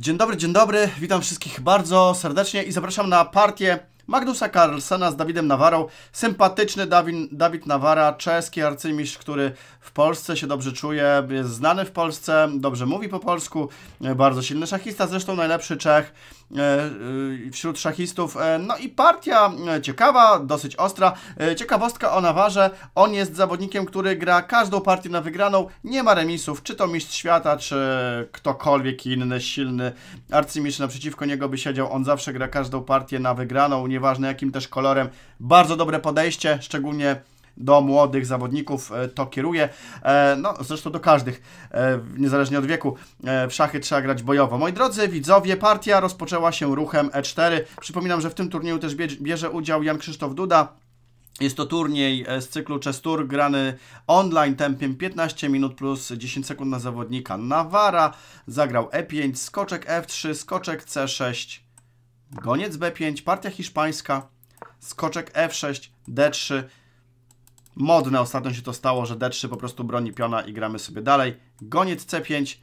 Dzień dobry, dzień dobry, witam wszystkich bardzo serdecznie i zapraszam na partię Magnusa Carlsena z Dawidem Nawarą. Sympatyczny Dawid, Dawid Nawara, czeski arcymistrz, który w Polsce się dobrze czuje, jest znany w Polsce, dobrze mówi po polsku, e, bardzo silny szachista, zresztą najlepszy Czech e, e, wśród szachistów. No i partia ciekawa, dosyć ostra. Ciekawostka o Nawarze, on jest zawodnikiem, który gra każdą partię na wygraną, nie ma remisów, czy to mistrz świata, czy ktokolwiek inny, silny arcymistrz naprzeciwko niego by siedział, on zawsze gra każdą partię na wygraną, nie nieważne jakim też kolorem. Bardzo dobre podejście, szczególnie do młodych zawodników e, to kieruje. E, no, zresztą do każdych, e, niezależnie od wieku. W szachy trzeba grać bojowo. Moi drodzy widzowie, partia rozpoczęła się ruchem E4. Przypominam, że w tym turnieju też bierze udział Jan Krzysztof Duda. Jest to turniej z cyklu Chess Tour, grany online tempiem 15 minut plus 10 sekund na zawodnika. Nawara zagrał E5, skoczek F3, skoczek C6, goniec b5, partia hiszpańska, skoczek f6, d3. Modne ostatnio się to stało, że d3 po prostu broni piona i gramy sobie dalej. Goniec c5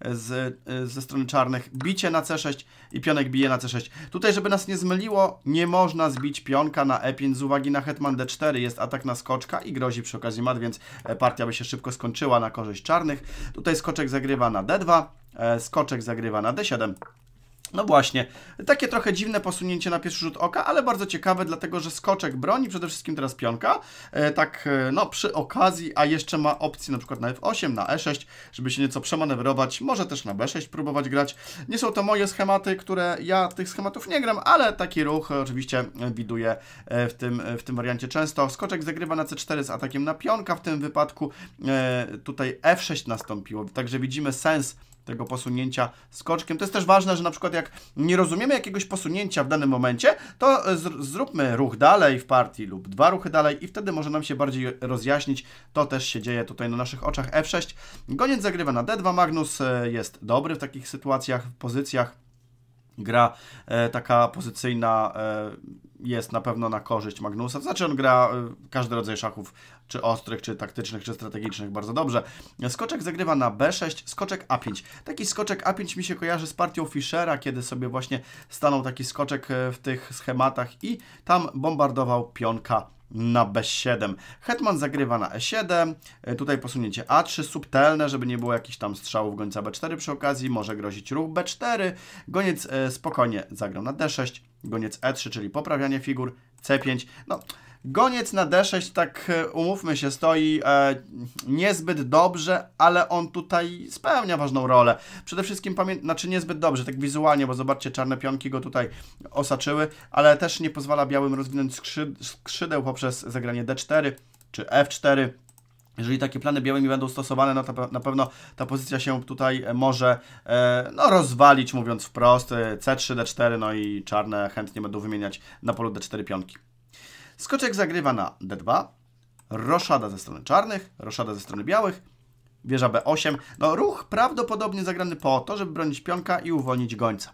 e, z, e, ze strony czarnych, bicie na c6 i pionek bije na c6. Tutaj, żeby nas nie zmyliło, nie można zbić pionka na e5 z uwagi na hetman d4. Jest atak na skoczka i grozi przy okazji mat, więc e, partia by się szybko skończyła na korzyść czarnych. Tutaj skoczek zagrywa na d2, skoczek zagrywa na d7 no właśnie, takie trochę dziwne posunięcie na pierwszy rzut oka, ale bardzo ciekawe, dlatego że skoczek broni, przede wszystkim teraz pionka, e, tak e, no przy okazji, a jeszcze ma opcję na przykład na F8, na E6, żeby się nieco przemanewrować, może też na B6 próbować grać. Nie są to moje schematy, które ja tych schematów nie gram, ale taki ruch oczywiście widuję e, w tym, w tym wariancie często. Skoczek zagrywa na C4 z atakiem na pionka, w tym wypadku tutaj F6 nastąpiło, także widzimy sens tego posunięcia skoczkiem. To jest też ważne, że na przykład jak nie rozumiemy jakiegoś posunięcia w danym momencie, to zróbmy ruch dalej w partii lub dwa ruchy dalej i wtedy może nam się bardziej rozjaśnić. To też się dzieje tutaj na naszych oczach. F6, goniec zagrywa na D2, Magnus e, jest dobry w takich sytuacjach, w pozycjach. Gra e, taka pozycyjna e, jest na pewno na korzyść Magnusa. Znaczy on gra y, każdy rodzaj szachów, czy ostrych, czy taktycznych, czy strategicznych bardzo dobrze. Skoczek zagrywa na B6, skoczek A5. Taki skoczek A5 mi się kojarzy z partią Fischera, kiedy sobie właśnie stanął taki skoczek y, w tych schematach i tam bombardował pionka na B7. Hetman zagrywa na E7, e, tutaj posunięcie A3 subtelne, żeby nie było jakichś tam strzałów gońca B4 przy okazji, może grozić ruch B4, goniec e, spokojnie zagrał na D6, goniec E3, czyli poprawianie figur, C5, no... Goniec na D6, tak e, umówmy się, stoi e, niezbyt dobrze, ale on tutaj spełnia ważną rolę. Przede wszystkim, pamię- znaczy niezbyt dobrze, tak wizualnie, bo zobaczcie, czarne pionki go tutaj osaczyły, ale też nie pozwala białym rozwinąć skrzy skrzydeł poprzez zagranie D4 czy F4. Jeżeli takie plany białymi będą stosowane, no to na pewno ta pozycja się tutaj e, może e, no, rozwalić, mówiąc wprost. E, C3, D4, no i czarne chętnie będą wymieniać na polu D4 pionki. Skoczek zagrywa na D2, roszada ze strony czarnych, roszada ze strony białych, wieża B8. No ruch prawdopodobnie zagrany po to, żeby bronić pionka i uwolnić gońca.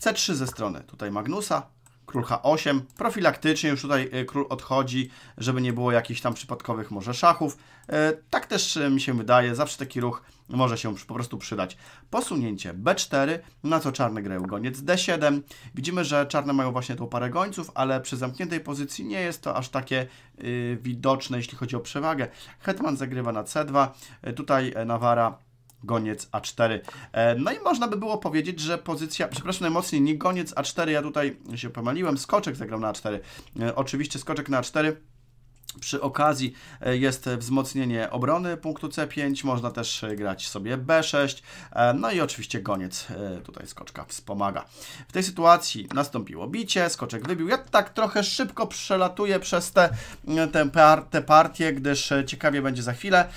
C3 ze strony tutaj Magnusa, król H8. Profilaktycznie już tutaj e, król odchodzi, żeby nie było jakichś tam przypadkowych może szachów. E, tak też e, mi się wydaje, zawsze taki ruch może się po prostu przydać. Posunięcie B4, na co czarne grają goniec D7. Widzimy, że czarne mają właśnie tą parę gońców, ale przy zamkniętej pozycji nie jest to aż takie yy, widoczne, jeśli chodzi o przewagę. Hetman zagrywa na C2, yy, tutaj e, Nawara goniec A4. E, no i można by było powiedzieć, że pozycja, przepraszam najmocniej, nie goniec A4, ja tutaj się pomyliłem, skoczek zagrał na A4. E, oczywiście skoczek na A4 przy okazji e, jest wzmocnienie obrony punktu C5, można też e, grać sobie B6, e, no i oczywiście goniec, tutaj skoczka wspomaga. W tej sytuacji nastąpiło bicie, skoczek wybił. Ja tak trochę szybko przelatuję przez te, te, par, te partie, gdyż ciekawie będzie za chwilę.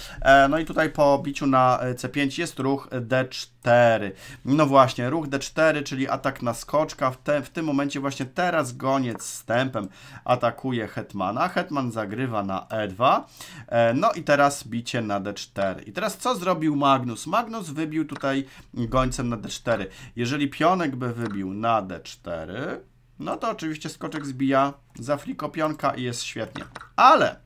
No i tutaj po biciu na C5 jest ruch D4. 4 No właśnie, ruch D4, czyli atak na skoczka. W, te, w tym momencie właśnie teraz goniec z tempem atakuje hetmana. Hetman zagrywa na E2. E, no i teraz bicie na D4. I teraz co zrobił Magnus? Magnus wybił tutaj gońcem na D4. Jeżeli pionek by wybił na D4, no to oczywiście skoczek zbija za pionka i jest świetnie. Ale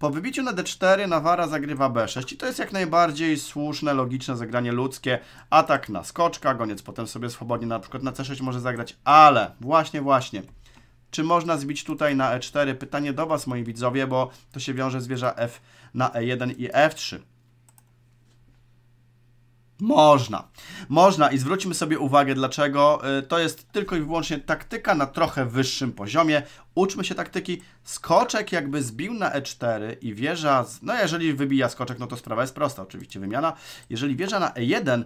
po wybiciu na d4 Nawara zagrywa b6 i to jest jak najbardziej słuszne, logiczne zagranie ludzkie. Atak na skoczka, goniec potem sobie swobodnie na przykład na c6 może zagrać, ale właśnie, właśnie. Czy można zbić tutaj na e4? Pytanie do Was, moi widzowie, bo to się wiąże z wieża f na e1 i f3. Można. Można i zwróćmy sobie uwagę, dlaczego y, to jest tylko i wyłącznie taktyka na trochę wyższym poziomie. Uczmy się taktyki. Skoczek jakby zbił na E4 i wieża, z... no jeżeli wybija skoczek, no to sprawa jest prosta, oczywiście wymiana. Jeżeli wieża na E1,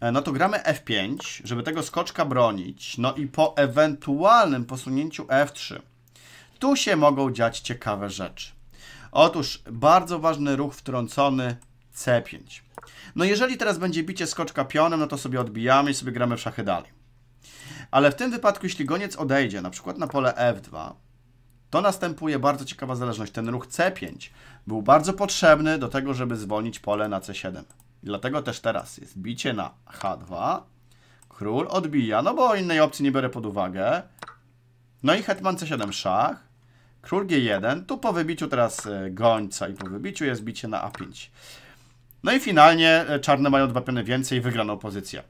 e, no to gramy F5, żeby tego skoczka bronić, no i po ewentualnym posunięciu F3. Tu się mogą dziać ciekawe rzeczy. Otóż bardzo ważny ruch wtrącony C5. No jeżeli teraz będzie bicie skoczka pionem, no to sobie odbijamy i sobie gramy w szachy dalej. Ale w tym wypadku, jeśli goniec odejdzie, na przykład na pole F2, to następuje bardzo ciekawa zależność. Ten ruch C5 był bardzo potrzebny do tego, żeby zwolnić pole na C7. dlatego też teraz jest bicie na H2, król odbija, no bo innej opcji nie biorę pod uwagę. No i hetman C7 szach, król G1, tu po wybiciu teraz e, gońca i po wybiciu jest bicie na A5. No i finalnie e, czarne mają dwa piony więcej, wygrana pozycję.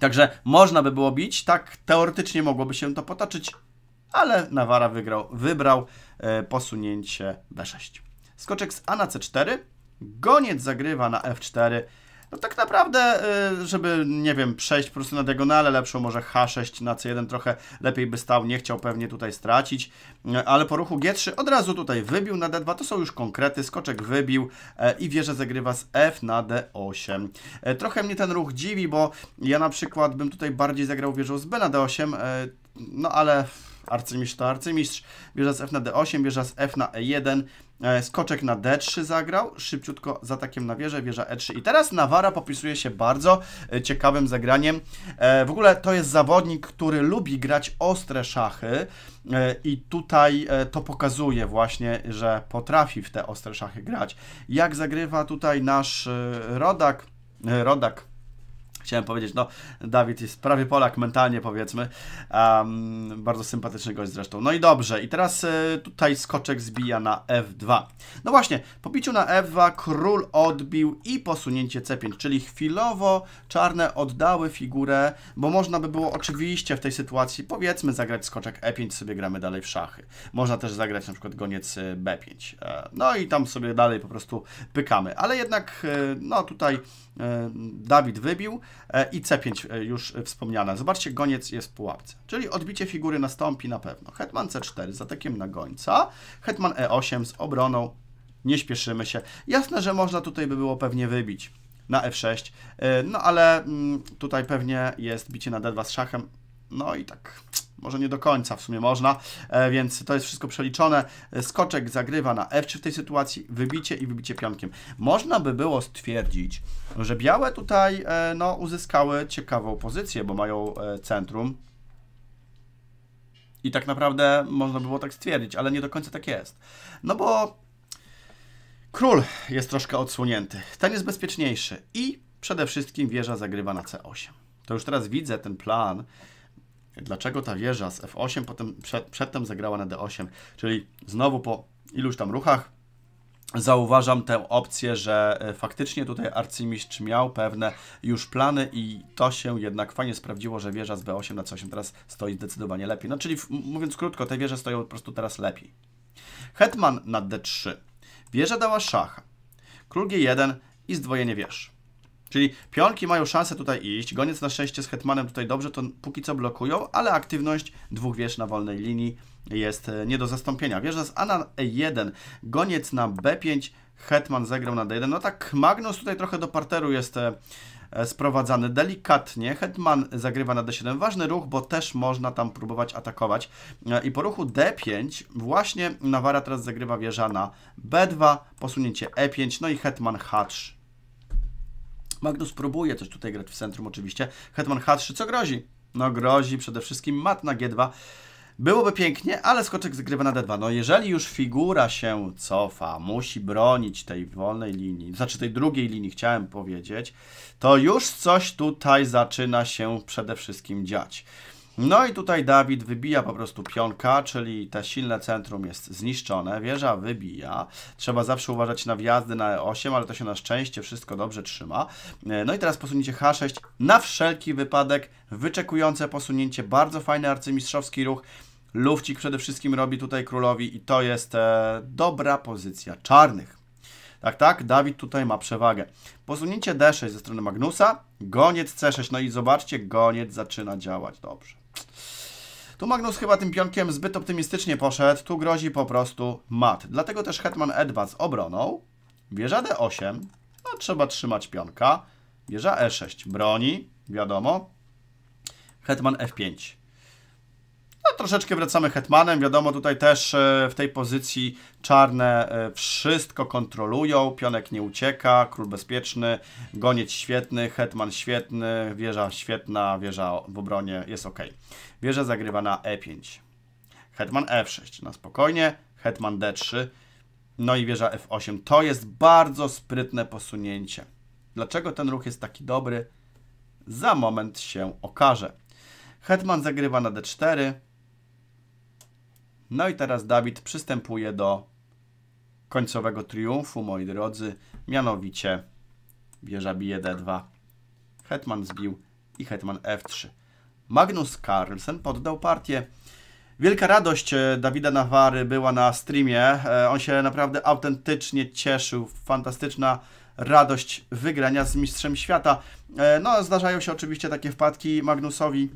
Także można by było bić, tak teoretycznie mogłoby się to potoczyć, ale Nawara wygrał, wybrał e, posunięcie b6. Skoczek z a na c4, goniec zagrywa na f4, no tak naprawdę, y, żeby, nie wiem, przejść po prostu na diagonale lepszą, może H6 na C1 trochę lepiej by stał, nie chciał pewnie tutaj stracić, y, ale po ruchu G3 od razu tutaj wybił na D2, to są już konkrety, skoczek wybił y, i wieża zagrywa z F na D8. Trochę mnie ten ruch dziwi, bo ja na przykład bym tutaj bardziej zagrał wieżą z B na D8, no ale arcymistrz to arcymistrz, wieża z F na D8, wieża z F na E1, E, skoczek na D3 zagrał, szybciutko z atakiem na wieżę, wieża E3. I teraz Nawara popisuje się bardzo e, ciekawym zagraniem. E, w ogóle to jest zawodnik, który lubi grać ostre szachy i tutaj to pokazuje właśnie, że potrafi w te ostre szachy grać. Jak zagrywa tutaj nasz rodak, rodak Chciałem powiedzieć, no, Dawid jest prawie Polak mentalnie, powiedzmy. Um, bardzo sympatyczny gość zresztą. No i dobrze, i teraz y, tutaj skoczek zbija na F2. No właśnie, po biciu na F2 król odbił i posunięcie C5, czyli chwilowo czarne oddały figurę, bo można by było oczywiście w tej sytuacji, powiedzmy, zagrać skoczek E5, sobie gramy dalej w szachy. Można też zagrać na przykład goniec e, B5. E, no i tam sobie dalej po prostu pykamy. Ale jednak, no tutaj y, Dawid wybił, E, i C5 e, już e, wspomniane. Zobaczcie, goniec jest w pułapce, czyli odbicie figury nastąpi na pewno. Hetman C4 z atakiem na gońca, hetman E8 z obroną, nie śpieszymy się. Jasne, że można tutaj by było pewnie wybić na F6, no ale mm, tutaj pewnie jest bicie na D2 z szachem, no i tak może nie do końca w sumie można, e, więc to jest wszystko przeliczone. E, skoczek zagrywa na F3 w tej sytuacji, wybicie i wybicie pionkiem. Można by było stwierdzić, że białe tutaj e, no, uzyskały ciekawą pozycję, bo mają centrum. I tak naprawdę można by było tak stwierdzić, ale nie do końca tak jest. No bo król jest troszkę odsłonięty, ten jest bezpieczniejszy i przede wszystkim wieża zagrywa na C8. To już teraz widzę ten plan, dlaczego ta wieża z F8 potem, przed, przedtem zagrała na D8, czyli znowu po iluś tam ruchach zauważam tę opcję, że e, faktycznie tutaj arcymistrz miał pewne już plany i to się jednak fajnie sprawdziło, że wieża z B8 na C8 teraz stoi zdecydowanie lepiej. No czyli mówiąc krótko, te wieże stoją po prostu teraz lepiej. Hetman na D3. Wieża dała szacha. Król G1 i zdwojenie wież. Czyli pionki mają szansę tutaj iść, goniec na szczęście z hetmanem tutaj dobrze, to póki co blokują, ale aktywność dwóch wież na wolnej linii jest e, nie do zastąpienia. Wieża z A na E1, goniec na B5, hetman zagrał na D1. No tak, Magnus tutaj trochę do parteru jest e, e, sprowadzany delikatnie. Hetman zagrywa na D7. Ważny ruch, bo też można tam próbować atakować. I po ruchu D5 właśnie Nawara teraz zagrywa wieża na B2, posunięcie E5, no i hetman H3. Magnus próbuje też tutaj grać w centrum oczywiście. Hetman H3, co grozi? No grozi przede wszystkim mat na G2. Byłoby pięknie, ale skoczek zgrywa na D2. No jeżeli już figura się cofa, musi bronić tej wolnej linii, znaczy tej drugiej linii chciałem powiedzieć, to już coś tutaj zaczyna się przede wszystkim dziać. No i tutaj Dawid wybija po prostu pionka, czyli te silne centrum jest zniszczone, wieża wybija. Trzeba zawsze uważać na wjazdy na E8, ale to się na szczęście wszystko dobrze trzyma. E, no i teraz posunięcie H6 na wszelki wypadek, wyczekujące posunięcie, bardzo fajny arcymistrzowski ruch. Lufcik przede wszystkim robi tutaj królowi i to jest e, dobra pozycja czarnych. Tak, tak, Dawid tutaj ma przewagę. Posunięcie D6 ze strony Magnusa, goniec C6, no i zobaczcie, goniec zaczyna działać dobrze. Tu Magnus chyba tym pionkiem zbyt optymistycznie poszedł. Tu grozi po prostu mat. Dlatego też Hetman Edward z obroną. Wieża D8. No trzeba trzymać pionka. Wieża E6 broni. Wiadomo. Hetman F5. No, troszeczkę wracamy Hetmanem. Wiadomo, tutaj też e, w tej pozycji czarne e, wszystko kontrolują. Pionek nie ucieka, król bezpieczny, goniec świetny, hetman świetny, wieża świetna, wieża w obronie jest ok. Wieża zagrywa na e5. Hetman f6, na spokojnie. Hetman d3, no i wieża f8. To jest bardzo sprytne posunięcie. Dlaczego ten ruch jest taki dobry? Za moment się okaże. Hetman zagrywa na d4, no i teraz Dawid przystępuje do końcowego triumfu, moi drodzy, mianowicie wieża bije d2, hetman zbił i hetman f3. Magnus Carlsen poddał partię. Wielka radość e, Dawida Nawary była na streamie. E, on się naprawdę autentycznie cieszył. Fantastyczna radość wygrania z Mistrzem Świata. E, no, zdarzają się oczywiście takie wpadki Magnusowi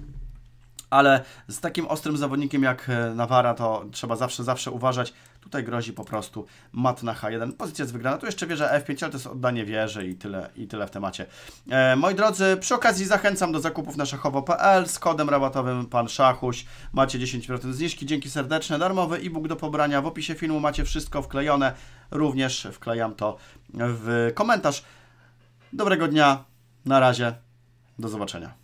ale z takim ostrym zawodnikiem jak e, Nawara to trzeba zawsze, zawsze uważać. Tutaj grozi po prostu mat na H1. Pozycja jest wygrana. Tu jeszcze wieża F5, ale to jest oddanie wieży i tyle, i tyle w temacie. E, moi drodzy, przy okazji zachęcam do zakupów na szachowo.pl z kodem rabatowym pan Szachuś. Macie 10% zniżki. Dzięki serdeczne. Darmowy e-book do pobrania. W opisie filmu macie wszystko wklejone. Również wklejam to w komentarz. Dobrego dnia. Na razie. Do zobaczenia.